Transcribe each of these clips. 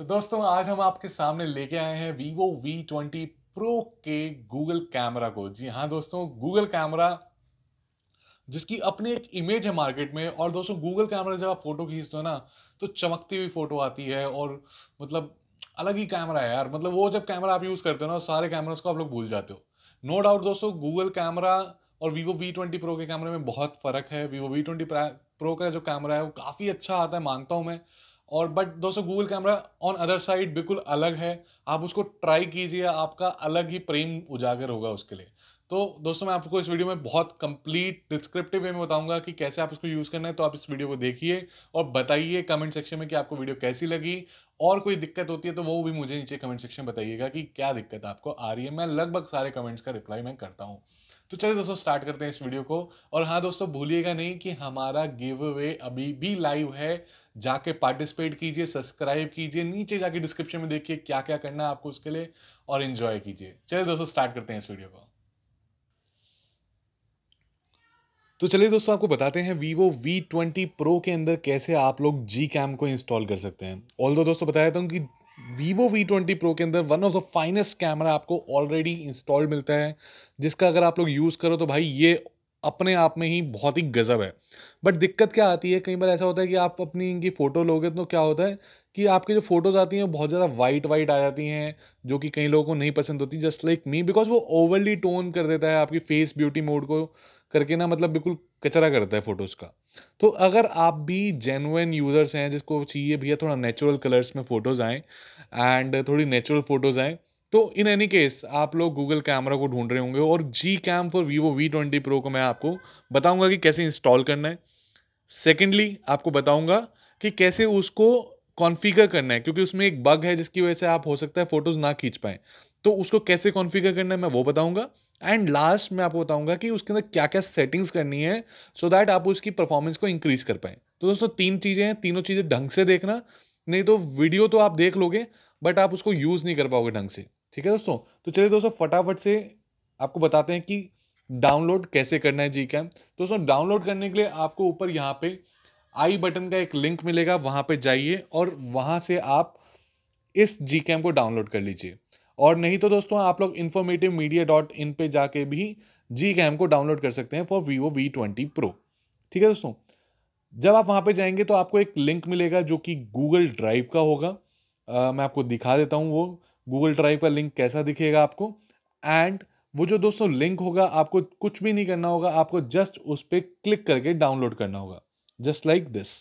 तो दोस्तों आज हम आपके सामने लेके आए हैं Vivo वी ट्वेंटी प्रो के गूगल कैमरा को जी हाँ दोस्तों गूगल कैमरा जिसकी अपनी एक इमेज है मार्केट में और दोस्तों गूगल कैमरा जब आप फोटो खींचते हो ना तो चमकती हुई फोटो आती है और मतलब अलग ही कैमरा है यार मतलब वो जब कैमरा आप यूज़ करते हो ना तो सारे कैमराज को आप लोग भूल जाते हो नो no डाउट दोस्तों गूगल कैमरा और वीवो वी ट्वेंटी प्रो के कैमरे में बहुत फ़र्क है वीवो वी ट्वेंटी प्रो का जो कैमरा है वो काफ़ी अच्छा आता है मानता हूँ मैं और बट दोस्तों Google camera on other side बिल्कुल अलग है आप उसको ट्राई कीजिए आपका अलग ही प्रेम उजागर होगा उसके लिए तो दोस्तों मैं आपको इस वीडियो में बहुत कंप्लीट डिस्क्रिप्टिव वे में बताऊंगा कि कैसे आप इसको यूज़ करना है तो आप इस वीडियो को देखिए और बताइए कमेंट सेक्शन में कि आपको वीडियो कैसी लगी और कोई दिक्कत होती है तो वो भी मुझे नीचे कमेंट सेक्शन में बताइएगा कि क्या दिक्कत आपको आ रही है मैं लगभग सारे कमेंट्स का रिप्लाई मैं करता हूँ तो चलिए दोस्तों स्टार्ट करते हैं इस वीडियो को और हाँ दोस्तों भूलिएगा नहीं कि हमारा गिव अवे अभी भी लाइव है जाके पार्टिसिपेट कीजिए सब्सक्राइब कीजिए नीचे जाके डिस्क्रिप्शन में देखिए क्या क्या करना है आपको उसके लिए और इन्जॉय कीजिए चलिए दोस्तों स्टार्ट करते हैं इस वीडियो को तो चलिए दोस्तों आपको बताते हैं वीवो वी ट्वेंटी प्रो के अंदर कैसे आप लोग जी कैम को इंस्टॉल कर सकते हैं ऑल दो दोस्तों बता देता कि वीवो वी ट्वेंटी प्रो के अंदर one of the finest camera आपको ऑलरेडी इंस्टॉल मिलता है जिसका अगर आप लोग यूज़ करो तो भाई ये अपने आप में ही बहुत ही गज़ब है बट दिक्कत क्या आती है कई बार ऐसा होता है कि आप अपनी इनकी फ़ोटो लोगे तो क्या होता है कि आपके जो फोटोज़ आती हैं बहुत ज़्यादा वाइट वाइट आ जाती हैं जो कि कई लोगों को नहीं पसंद होती जस्ट लाइक मी बिकॉज वो ओवरली टोन कर देता है आपकी फेस ब्यूटी मोड को करके ना मतलब बिल्कुल कचरा करता है फ़ोटोज़ का तो अगर आप भी जेनुइन यूज़र्स हैं जिसको चाहिए भैया थोड़ा नेचुरल कलर्स में फ़ोटोज़ आएँ एंड थोड़ी नेचुरल फ़ोटोज़ आएँ तो इन एनी केस आप लोग गूगल कैमरा को ढूंढ रहे होंगे और G cam for Vivo V twenty pro को मैं आपको बताऊंगा कि कैसे इंस्टॉल करना है सेकेंडली आपको बताऊंगा कि कैसे उसको कॉन्फ़िगर करना है क्योंकि उसमें एक बग है जिसकी वजह से आप हो सकता है फ़ोटोज़ ना खींच पाएँ तो उसको कैसे कॉन्फ़िगर करना है मैं वो बताऊंगा एंड लास्ट मैं आपको बताऊंगा कि उसके अंदर क्या क्या सेटिंग्स करनी है सो so दैट आप उसकी परफॉर्मेंस को इंक्रीज़ कर पाएँ तो दोस्तों तीन चीज़ें हैं तीनों चीज़ें ढंग से देखना नहीं तो वीडियो तो आप देख लोगे बट आप उसको यूज़ नहीं कर पाओगे ढंग से ठीक है दोस्तों तो चलिए दोस्तों फटाफट से आपको बताते हैं कि डाउनलोड कैसे करना है जी कैम दोस्तों डाउनलोड करने के लिए आपको ऊपर यहाँ पे आई बटन का एक लिंक मिलेगा वहाँ पे जाइए और वहाँ से आप इस जी कैम को डाउनलोड कर लीजिए और नहीं तो दोस्तों आप लोग इन्फॉर्मेटिव मीडिया डॉट इन पर जाके भी जी कैम को डाउनलोड कर सकते हैं for Vivo V twenty pro ठीक है दोस्तों जब आप वहाँ पे जाएंगे तो आपको एक लिंक मिलेगा जो कि गूगल ड्राइव का होगा आ, मैं आपको दिखा देता हूँ वो गूगल ड्राइव का लिंक कैसा दिखेगा आपको एंड वो जो दोस्तों लिंक होगा आपको कुछ भी नहीं करना होगा आपको जस्ट उस पर क्लिक करके डाउनलोड करना होगा जस्ट लाइक दिस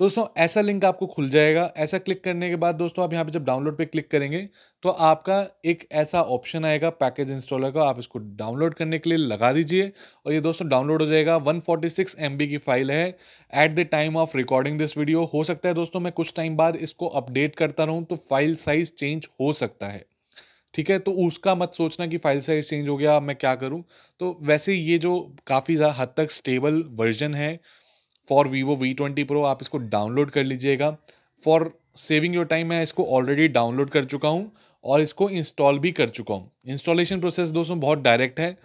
तो दोस्तों ऐसा लिंक आपको खुल जाएगा ऐसा क्लिक करने के बाद दोस्तों आप यहाँ पे जब डाउनलोड पे क्लिक करेंगे तो आपका एक ऐसा ऑप्शन आएगा पैकेज इंस्टॉलर का आप इसको डाउनलोड करने के लिए लगा दीजिए और ये दोस्तों डाउनलोड हो जाएगा 146 फोर्टी की फाइल है at the time of recording this video हो सकता है दोस्तों मैं कुछ टाइम बाद इसको अपडेट करता रहूँ तो फाइल साइज़ चेंज हो सकता है ठीक है तो उसका मत सोचना कि फाइल साइज चेंज हो गया मैं क्या करूँ तो वैसे ये जो काफ़ी हद तक स्टेबल वर्जन है for Vivo V twenty pro आप इसको डाउनलोड कर लीजिएगा फॉर सेविंग योर टाइम मैं इसको ऑलरेडी डाउनलोड कर चुका हूँ और इसको इंस्टॉल भी कर चुका हूँ इंस्टॉलेशन प्रोसेस दोस्तों बहुत डायरेक्ट है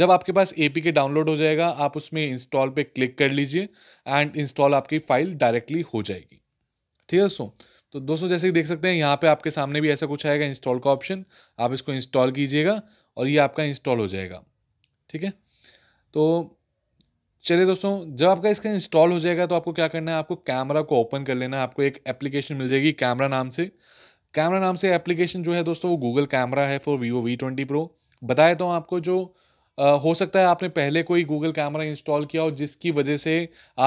जब आपके पास ए पी के डाउनलोड हो जाएगा आप उसमें इंस्टॉल पे क्लिक कर लीजिए एंड इंस्टॉल आपकी फाइल डायरेक्टली हो जाएगी ठीक है दोस्तों तो दोस्तों जैसे कि देख सकते हैं यहाँ पे आपके सामने भी ऐसा कुछ आएगा इंस्टॉल का ऑप्शन आप इसको इंस्टॉल कीजिएगा और ये आपका इंस्टॉल हो जाएगा ठीक है तो चलिए दोस्तों जब आपका इसका इंस्टॉल हो जाएगा तो आपको क्या करना है आपको कैमरा को ओपन कर लेना है आपको एक एप्लीकेशन मिल जाएगी कैमरा नाम से कैमरा नाम से एप्लीकेशन जो है दोस्तों वो गूगल कैमरा है for Vivo V twenty pro बताया तो आपको जो आ, हो सकता है आपने पहले कोई गूगल कैमरा इंस्टॉल किया हो जिसकी वजह से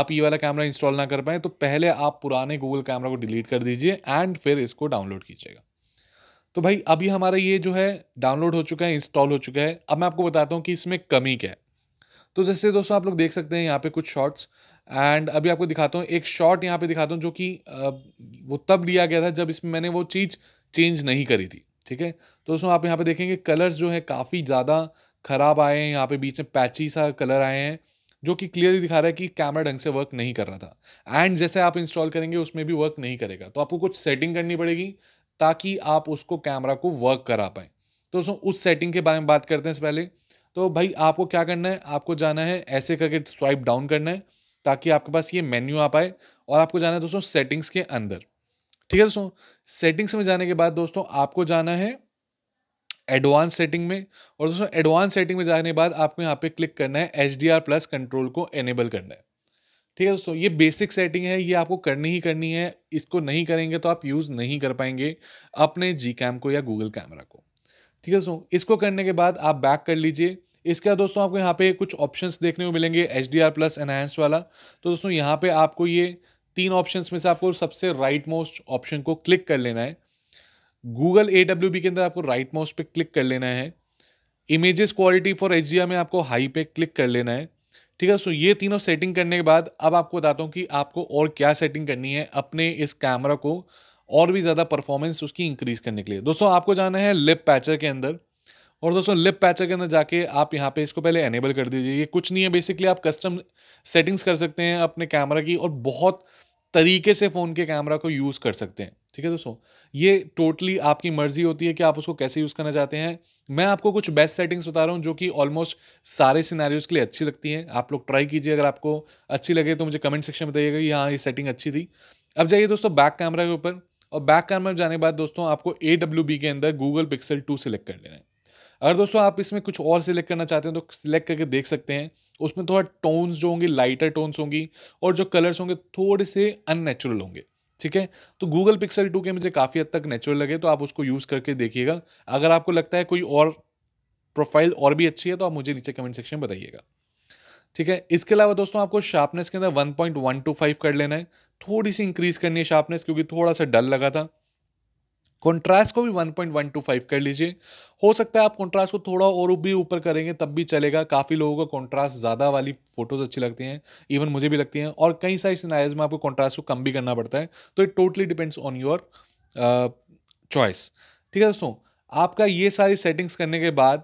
आप ये वाला कैमरा इंस्टॉल ना कर पाएँ तो पहले आप पुराने गूगल कैमरा को डिलीट कर दीजिए एंड फिर इसको डाउनलोड कीजिएगा तो भाई अभी हमारा ये जो है डाउनलोड हो चुका है इंस्टॉल हो चुका है अब मैं आपको बताता हूँ कि इसमें कमी क्या है तो जैसे दोस्तों आप लोग देख सकते हैं यहाँ पे कुछ शॉट्स एंड अभी आपको दिखाता हूँ एक शॉट यहाँ पे दिखाता हूँ जो कि वो तब लिया गया था जब इसमें मैंने वो चीज़ चेंज नहीं करी थी ठीक है तो दोस्तों आप यहाँ पे देखेंगे कलर्स जो है काफ़ी ज़्यादा ख़राब आए हैं यहाँ पे बीच में पैची सा कलर आए हैं जो कि क्लियरली दिखा रहा है कि कैमरा ढंग से वर्क नहीं कर रहा था एंड जैसे आप इंस्टॉल करेंगे उसमें भी वर्क नहीं करेगा तो आपको कुछ सेटिंग करनी पड़ेगी ताकि आप उसको कैमरा को वर्क करा पाएँ तो दोस्तों उस सेटिंग के बारे में बात करते हैं पहले तो भाई आपको क्या करना है आपको जाना है ऐसे करके स्वाइप डाउन करना है ताकि आपके पास ये मेन्यू आ पाए और आपको जाना है दोस्तों सेटिंग्स के अंदर ठीक है दोस्तों सेटिंग्स में जाने के बाद दोस्तों आपको जाना है एडवांस सेटिंग में और दोस्तों एडवांस सेटिंग में जाने के बाद आपको यहाँ पे क्लिक करना है H D R plus control को एनेबल करना है ठीक है दोस्तों ये बेसिक सेटिंग है ये आपको करनी ही करनी है इसको नहीं करेंगे तो आप यूज़ नहीं कर पाएंगे अपने जी कैम को या गूगल कैमरा को ठीक है दोस्तों इसको करने के बाद आप बैक कर लीजिए इसके बाद दोस्तों आपको यहाँ पे कुछ ऑप्शंस देखने को मिलेंगे H D R plus enhance वाला तो दोस्तों यहाँ पे आपको ये तीन ऑप्शंस में से आपको सबसे राइट मोस्ट ऑप्शन को क्लिक कर लेना है गूगल ए डब्ल्यू बी के अंदर आपको राइट मोस्ट पे क्लिक कर लेना है इमेजेस क्वालिटी फॉर एच में आपको हाई पे क्लिक कर लेना है ठीक है सो ये तीनों सेटिंग करने के बाद अब आपको बताता हूँ कि आपको और क्या सेटिंग करनी है अपने इस कैमरा को और भी ज़्यादा परफॉर्मेंस उसकी इंक्रीज़ करने के लिए दोस्तों आपको जाना है लिप पैचर के अंदर और दोस्तों लिप पैचर के अंदर जाके आप यहाँ पे इसको पहले एनेबल कर दीजिए ये कुछ नहीं है बेसिकली आप कस्टम सेटिंग्स कर सकते हैं अपने कैमरा की और बहुत तरीके से फ़ोन के कैमरा को यूज़ कर सकते हैं ठीक है दोस्तों ये टोटली आपकी मर्ज़ी होती है कि आप उसको कैसे यूज़ करना चाहते हैं मैं आपको कुछ बेस्ट सेटिंग्स बता रहा हूँ जो कि ऑलमोस्ट सारे सिनारीज़ के लिए अच्छी लगती हैं आप लोग ट्राई कीजिए अगर आपको अच्छी लगे तो मुझे कमेंट सेक्शन में बताइएगा कि हाँ ये सेटिंग अच्छी थी अब जाइए दोस्तों बैक कैमरा के ऊपर और बैक कैमरा में जाने के बाद दोस्तों आपको ए डब्ल्यू बी के अंदर गूगल पिक्सल टू सेलेक्ट कर लेना है अगर दोस्तों आप इसमें कुछ और सिलेक्ट करना चाहते हैं तो सिलेक्ट करके देख सकते हैं उसमें थोड़ा टोन्स जो होंगे लाइटर टोन्स होंगी और जो कलर्स होंगे थोड़े से अननेचुरल होंगे ठीक है तो गूगल पिक्सल टू के मुझे काफ़ी हद तक नेचुरल लगे तो आप उसको यूज़ करके देखिएगा अगर आपको लगता है कोई और प्रोफाइल और भी अच्छी है तो आप मुझे नीचे कमेंट सेक्शन में बताइएगा ठीक है इसके अलावा दोस्तों आपको शार्पनेस के अंदर 1.125 कर लेना है थोड़ी सी इंक्रीज करनी है शार्पनेस क्योंकि थोड़ा सा डल लगा था कॉन्ट्रास्ट को भी 1.125 कर लीजिए हो सकता है आप कॉन्ट्रास्ट को थोड़ा और भी ऊपर करेंगे तब भी चलेगा काफ़ी लोगों को कॉन्ट्रास्ट ज़्यादा वाली फोटोज़ अच्छी लगती हैं इवन मुझे भी लगती हैं और कई सारे सिनारीज में आपको कॉन्ट्रास्ट को कम भी करना पड़ता है तो it totally depends on your choice ठीक है दोस्तों आपका ये सारी सेटिंग्स करने के बाद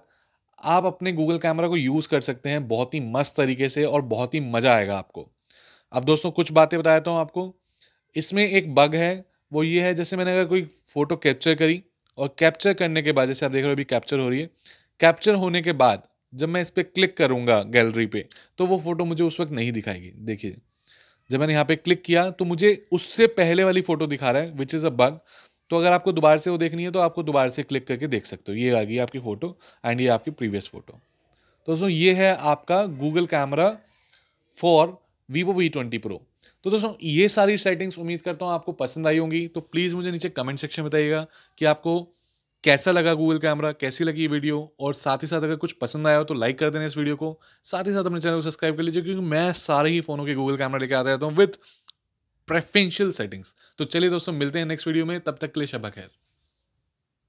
आप अपने गूगल कैमरा को यूज़ कर सकते हैं बहुत ही मस्त तरीके से और बहुत ही मज़ा आएगा आपको अब दोस्तों कुछ बातें बताया हूँ आपको इसमें एक बग है वो ये है जैसे मैंने अगर कोई फ़ोटो कैप्चर करी और कैप्चर करने के बाद जैसे आप देख रहे हो अभी कैप्चर हो रही है कैप्चर होने के बाद जब मैं इस पर क्लिक करूँगा गैलरी पे तो वो फ़ोटो मुझे उस वक्त नहीं दिखाएगी देखिए जब मैंने यहाँ पे क्लिक किया तो मुझे उससे पहले वाली फ़ोटो दिखा रहा है विच इज़ अ बग तो अगर आपको दोबारा से वो देखनी है तो आपको दोबारा से क्लिक करके देख सकते हो ये आ गई आपकी फ़ोटो एंड ये आपकी प्रीवियस फ़ोटो तो दोस्तों ये है आपका Google camera for Vivo V twenty pro तो दोस्तों ये सारी सेटिंग्स उम्मीद करता हूँ आपको पसंद आई होंगी तो प्लीज़ मुझे नीचे कमेंट सेक्शन में बताइएगा कि आपको कैसा लगा गूगल कैमरा कैसी लगी वीडियो और साथ ही साथ अगर कुछ पसंद आया हो तो लाइक कर देना इस वीडियो को साथ ही साथ अपने चैनल को सब्सक्राइब कर लीजिए क्योंकि मैं सारे ही फ़ोनों के गूगल कैमरा लेकर आता रहता हूँ विथ प्रेफरेंशियल सेटिंग्स तो चलिए दोस्तों मिलते हैं नेक्स्ट वीडियो में तब तक के लिए शबक खैर